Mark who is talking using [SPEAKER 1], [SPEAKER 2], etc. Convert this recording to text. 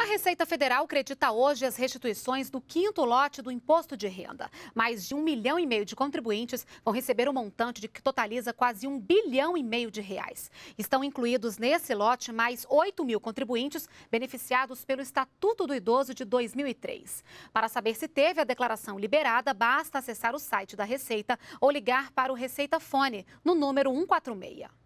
[SPEAKER 1] A Receita Federal credita hoje as restituições do quinto lote do imposto de renda. Mais de um milhão e meio de contribuintes vão receber um montante de que totaliza quase um bilhão e meio de reais. Estão incluídos nesse lote mais 8 mil contribuintes beneficiados pelo Estatuto do Idoso de 2003. Para saber se teve a declaração liberada, basta acessar o site da Receita ou ligar para o Receita Fone no número 146.